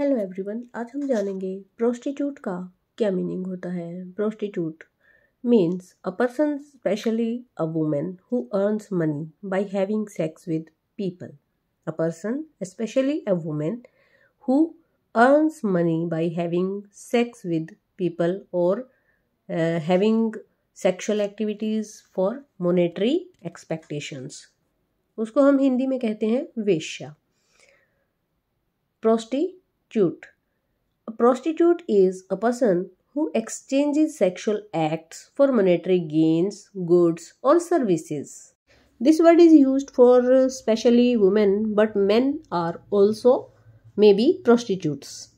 Hello everyone आज हम जानेंगे प्रोस्टिट्यूट का क्या मीनिंग होता है prostitute means a person specially a women who earns money by having sex with people a person specially a women who earns money by having sex with people और having sexual activities for monetary expectations उसको हम हिंदी में कहते हैं वेश्या प्रोस्टी prostitute. A prostitute is a person who exchanges sexual acts for monetary gains, goods, or services. This word is used for especially uh, women, but men are also maybe prostitutes.